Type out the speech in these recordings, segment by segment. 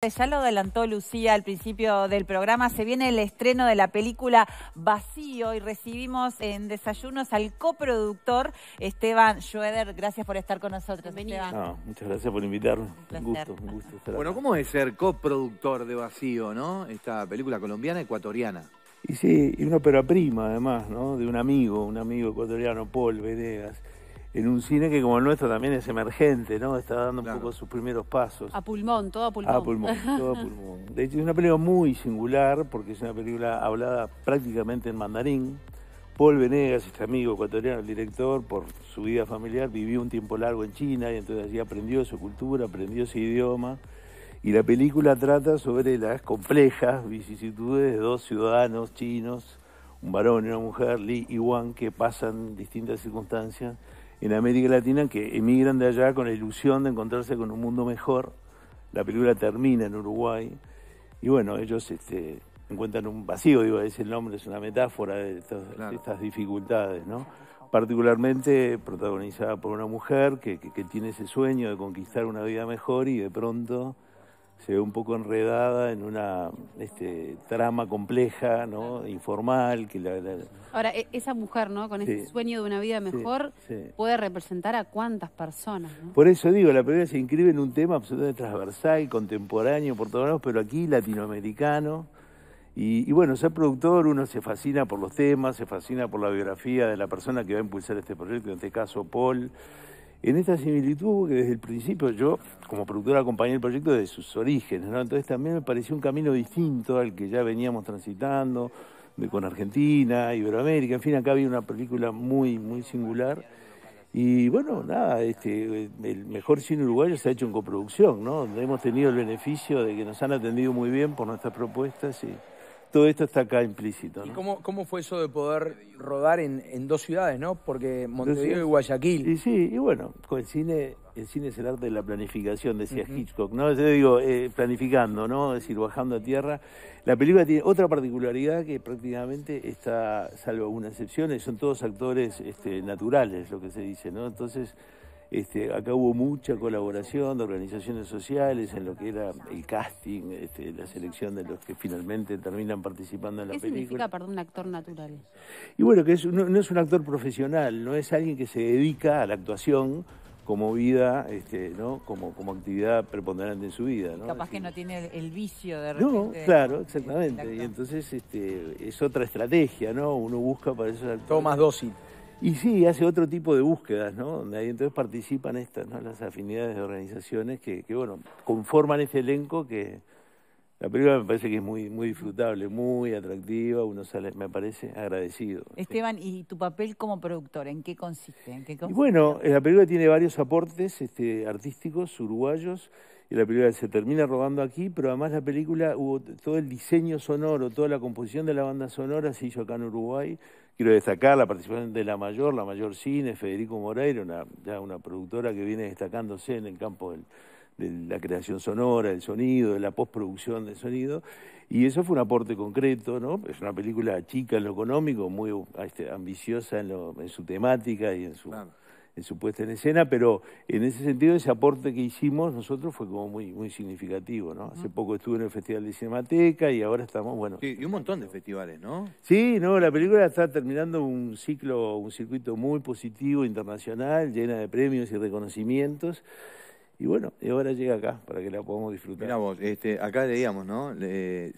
Ya lo adelantó Lucía al principio del programa, se viene el estreno de la película Vacío y recibimos en desayunos al coproductor Esteban Schroeder. Gracias por estar con nosotros, Esteban. muchas gracias por invitarnos. Un, gusto, gusto Bueno, ¿cómo es ser coproductor de Vacío, no? Esta película colombiana ecuatoriana. Y sí, y una pera prima además, ¿no? De un amigo, un amigo ecuatoriano, Paul Venegas en un cine que como el nuestro también es emergente, ¿no? Está dando un poco sus primeros pasos. A pulmón, todo a pulmón. A pulmón, todo a pulmón. De hecho, es una película muy singular porque es una película hablada prácticamente en mandarín. Paul Venegas, este amigo ecuatoriano, el director, por su vida familiar, vivió un tiempo largo en China y entonces allí aprendió su cultura, aprendió su idioma. Y la película trata sobre las complejas vicisitudes de dos ciudadanos chinos, un varón y una mujer, Lee y Wang, que pasan distintas circunstancias en América Latina que emigran de allá con la ilusión de encontrarse con un mundo mejor. La película termina en Uruguay y bueno, ellos este, encuentran un vacío, digo, es el nombre, es una metáfora de estas, dificultades, ¿no? Particularmente protagonizada por una mujer que, que tiene ese sueño de conquistar una vida mejor y de pronto se ve un poco enredada en una este, trama compleja, ¿no? Informal. Que la, Ahora, e, esa mujer, ¿no? Con este sueño de una vida mejor, puede representar a cuántas personas, Por eso digo, la película se inscribe en un tema absolutamente transversal, contemporáneo, por todos lados, pero aquí latinoamericano. y, bueno, ser productor, uno se fascina por los temas, se fascina por la biografía de la persona que va a impulsar este proyecto, en este caso Paul en esta similitud que desde el principio yo, como productora acompañé el proyecto desde sus orígenes, ¿no? Entonces también me pareció un camino distinto al que ya veníamos transitando con Argentina, Iberoamérica, en fin, acá había una película muy, muy singular. Y bueno, nada, este, el mejor cine uruguayo se ha hecho en coproducción, ¿no? Hemos tenido el beneficio de que nos han atendido muy bien por nuestras propuestas y todo esto está acá implícito. ¿Y cómo, cómo, fue eso de poder rodar en, en dos ciudades, no? Porque Montevideo y Guayaquil. Y sí, y bueno, con el cine, el cine es el arte de la planificación, decía Hitchcock, ¿no? Yo digo, eh, planificando, ¿no? Es decir, bajando a tierra. La película tiene otra particularidad que prácticamente está, salvo algunas excepciones, son todos actores este, naturales, lo que se dice, ¿no? Entonces este, acá hubo mucha colaboración de organizaciones sociales en lo que era el casting, este, la selección de los que finalmente terminan participando en la película. ¿Qué significa, perdón, un actor natural? Y bueno, que no, es un actor profesional, no es alguien que se dedica a la actuación como vida, este, ¿no? como, como actividad preponderante en su vida. Capaz que no tiene el, vicio de repente. No, claro, exactamente. Y entonces este, es otra estrategia, ¿no? Uno busca para eso... Todo más dócil. Y sí, hace otro tipo de búsquedas, ¿no? Donde ahí entonces participan estas, ¿no? Las afinidades de organizaciones que, que, bueno, conforman este elenco que la película me parece que es muy, muy disfrutable, muy atractiva, uno sale, me parece, agradecido. Esteban, ¿y tu papel como productor? ¿En qué consiste? bueno, la película tiene varios aportes este, artísticos uruguayos y la película se termina rodando aquí, pero además la película, hubo todo el diseño sonoro, toda la composición de la banda sonora se hizo acá en Uruguay. Quiero destacar la participación de La Mayor, La Mayor Cine, Federico Moreira, una, ya una productora que viene destacándose en el campo de la creación sonora, del sonido, de la postproducción del sonido. Y eso fue un aporte concreto, ¿no? Es una película chica en lo económico, muy este, ambiciosa en, en, su temática y en su en su puesta en escena, pero en ese sentido ese aporte que hicimos nosotros fue como muy, muy significativo, ¿no? Hace poco estuve en el Festival de Cinemateca y ahora estamos, bueno... Sí, y un montón de festivales, ¿no? Sí, no, la película está terminando un ciclo, un circuito muy positivo, internacional, llena de premios y reconocimientos. Y bueno, y ahora llega acá para que la podamos disfrutar. Mira vos, este, acá leíamos, ¿no? Eh,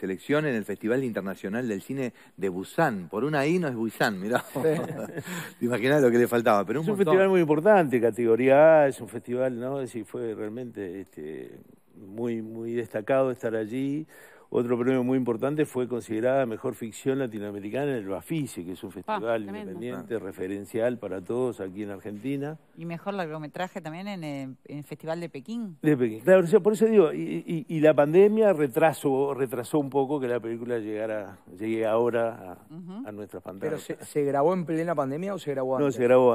selección en el Festival Internacional del Cine de Busan. Por una I no es Busan, mirá. Vos. lo que le faltaba. Pero es un festival muy importante, categoría A, es un festival, ¿no? Es decir, fue realmente este, muy, muy destacado estar allí. Otro premio muy importante fue considerada Mejor Ficción Latinoamericana en el Bafice, que es un ah, festival independiente, ah. referencial para todos aquí en Argentina. Y Mejor Largometraje también en, eh, el Festival de Pekín. De Pekín, claro, por eso digo, y, la pandemia retrasó, retrasó un poco que la película llegara, llegue ahora a, nuestras pantallas. ¿Pero se, grabó en plena pandemia o se grabó antes? No, se grabó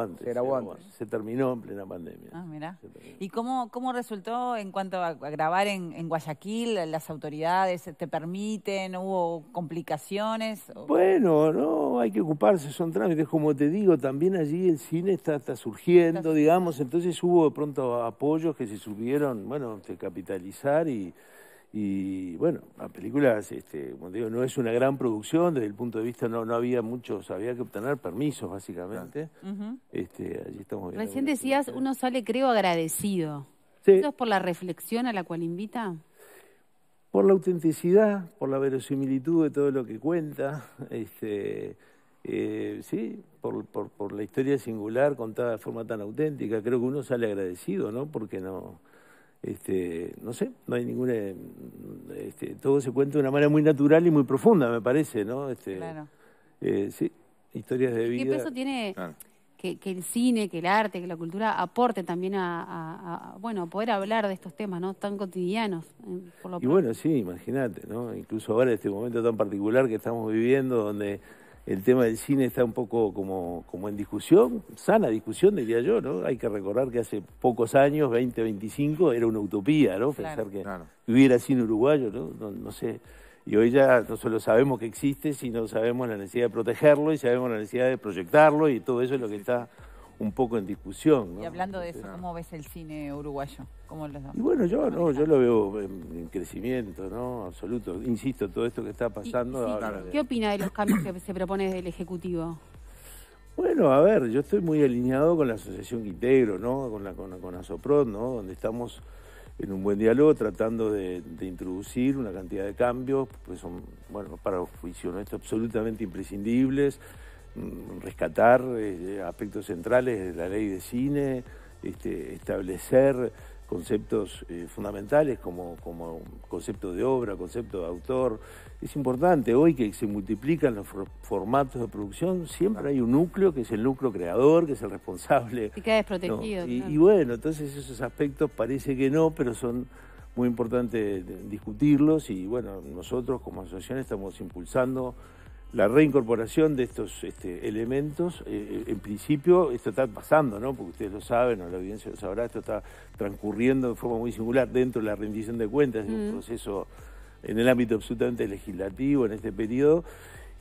antes. Se terminó en plena pandemia. Ah, mirá. ¿Y cómo, cómo resultó en cuanto a grabar en, en Guayaquil, las autoridades? permiten? ¿Hubo complicaciones? Bueno, no, hay que ocuparse, son trámites. Como te digo, también allí el cine está, surgiendo, digamos, entonces hubo de pronto apoyos que se subieron, bueno, de capitalizar y... Y bueno, la película, este, como digo, no es una gran producción, desde el punto de vista no, no había muchos, había que obtener permisos básicamente. este, allí estamos Recién decías, uno sale creo agradecido. Sí. por la reflexión a la cual invita? Por la autenticidad, por la verosimilitud de todo lo que cuenta, este, eh, sí, por, la historia singular contada de forma tan auténtica. Creo que uno sale agradecido, ¿no? Porque no, este, no sé, no hay ninguna... Este, todo se cuenta de una manera muy natural y muy profunda, me parece, ¿no? Este, claro. Eh, sí, historias de vida. ¿Qué peso tiene que, el cine, que el arte, que la cultura aporte también a, bueno, poder hablar de estos temas, ¿no? Tan cotidianos. Eh, y bueno, sí, imagínate, ¿no? Incluso ahora en este momento tan particular que estamos viviendo, donde el tema del cine está un poco como, como en discusión, sana discusión, diría yo, ¿no? Hay que recordar que hace pocos años, 20, 25, era una utopía, ¿no? Pensar que hubiera cine uruguayo, No, no sé y hoy ya no solo sabemos que existe, sino sabemos la necesidad de protegerlo y sabemos la necesidad de proyectarlo y todo eso es lo que está un poco en discusión. Y hablando de eso, este, ¿cómo ves el cine uruguayo? y bueno, yo no, yo lo veo en, crecimiento, ¿no? Absoluto. Insisto, todo esto que está pasando. ahora... ¿Qué opina de los cambios que se propone desde el Ejecutivo? Bueno, a ver, yo estoy muy alineado con la asociación Quintegro, ¿no? Con la con, con Asopron, ¿no? Donde estamos en un buen diálogo tratando de, introducir una cantidad de cambios, pues son, bueno, para los absolutamente imprescindibles, mm, rescatar eh, aspectos centrales de la ley de cine, este, establecer conceptos eh, fundamentales como, como, concepto de obra, concepto de autor. Es importante hoy que se multiplican los formatos de producción, siempre hay un núcleo que es el núcleo creador, que es el responsable. Y queda desprotegido. Y, y, bueno, entonces esos aspectos parece que no, pero son muy importantes discutirlos y bueno, nosotros como asociación estamos impulsando la reincorporación de estos este, elementos, eh, eh, en principio esto está pasando, ¿no? porque ustedes lo saben, o la audiencia lo sabrá, esto está transcurriendo de forma muy singular dentro de la rendición de cuentas, en un proceso en el ámbito absolutamente legislativo en este periodo.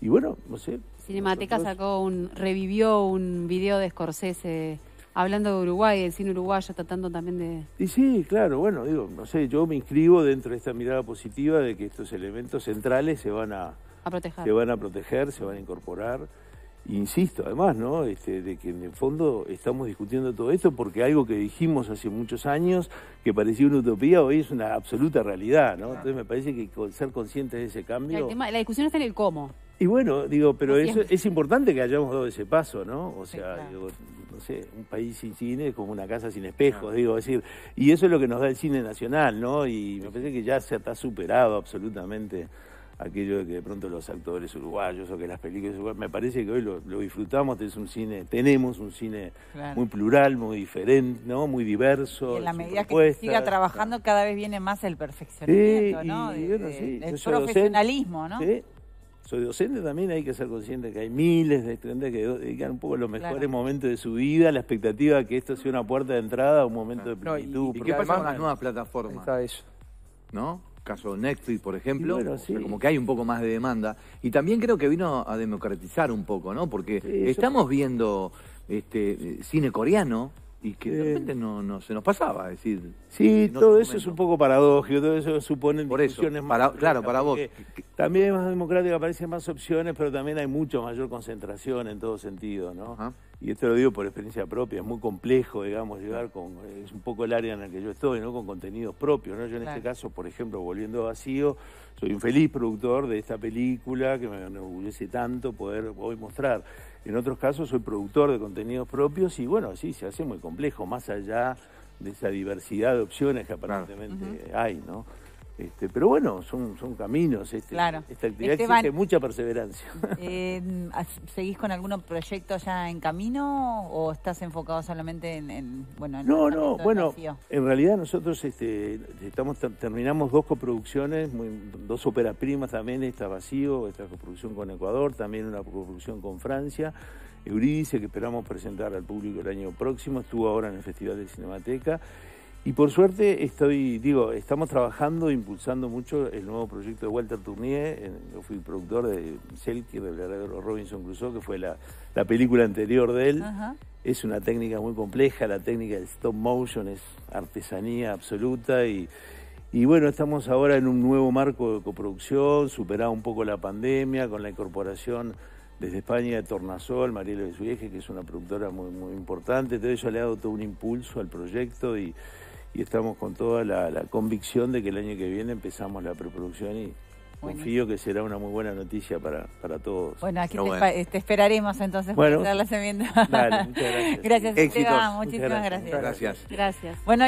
Y bueno, no sé. Cinemateca sacó un, revivió un video de Scorsese hablando de Uruguay, el cine uruguayo, tratando también de... Y sí, claro, bueno, digo, no sé, yo me inscribo dentro de esta mirada positiva de que estos elementos centrales se van a... a proteger. Se van a proteger, se van a incorporar. Insisto, además, ¿no? Este, de que en el fondo estamos discutiendo todo esto porque algo que dijimos hace muchos años, que parecía una utopía, hoy es una absoluta realidad, ¿no? Entonces me parece que ser conscientes de ese cambio... la discusión está en el cómo. Y bueno, digo, pero eso, es importante que hayamos dado ese paso, ¿no? O sea, digo, no un país sin cine es como una casa sin espejos, digo, decir, y eso es lo que nos da el cine nacional, ¿no? Y me parece que ya se está superado absolutamente aquello de que de pronto los actores uruguayos o que las películas uruguayas, me parece que hoy lo, disfrutamos, un cine, tenemos un cine muy plural, muy diferente, ¿no? Muy diverso. Y en la medida que siga trabajando cada vez viene más el perfeccionamiento, ¿no? el profesionalismo, ¿no? soy docente también, hay que ser consciente que hay miles de estudiantes que dedican un poco los mejores momentos de su vida, la expectativa de que esto sea una puerta de entrada, un momento de plenitud. ¿Y, qué pasa con las nuevas plataformas? Está eso. ¿No? Caso Netflix, por ejemplo, como que hay un poco más de demanda. Y también creo que vino a democratizar un poco, ¿no? Porque estamos viendo este cine coreano, y que de repente no, se nos pasaba, decir. Sí, eh, todo eso es un poco paradójico, todo eso supone Por eso, más. Claro, para vos. También es más democrática, aparecen más opciones, pero también hay mucho mayor concentración en todo sentido, ¿no? Y esto lo digo por experiencia propia, es muy complejo, digamos, llegar con, es un poco el área en la que yo estoy, ¿no? Con contenidos propios, ¿no? Yo en este caso, por ejemplo, volviendo vacío, soy un feliz productor de esta película que me enorgullece tanto poder hoy mostrar. En otros casos soy productor de contenidos propios y bueno, sí, se hace muy complejo, más allá de esa diversidad de opciones que aparentemente hay, ¿no? Este, pero bueno, son, son caminos. Este, esta actividad exige mucha perseverancia. Eh, ¿Seguís con algún proyecto ya en camino o estás enfocado solamente en, bueno, No, no, bueno, en realidad nosotros este, estamos terminamos dos coproducciones, dos óperas primas también, esta Vacío, esta coproducción con Ecuador, también una coproducción con Francia. Euridice, que esperamos presentar al público el año próximo, estuvo ahora en el Festival de Cinemateca. Y por suerte estoy, digo, estamos trabajando, impulsando mucho el nuevo proyecto de Walter Tournier. Yo fui productor de Selkie, de Robinson Crusoe, que fue la, la película anterior de él. Es una técnica muy compleja, la técnica de stop motion es artesanía absoluta y, bueno, estamos ahora en un nuevo marco de coproducción, superado un poco la pandemia con la incorporación desde España de Tornasol, Mariela de Suieje, que es una productora muy, muy importante. Todo eso le ha dado todo un impulso al proyecto y, y estamos con toda la, convicción de que el año que viene empezamos la preproducción y confío que será una muy buena noticia para, para todos. Bueno, aquí te, esperaremos entonces bueno, para dar la enmiendas. muchas gracias. gracias, Muchísimas gracias. Gracias. gracias. Bueno,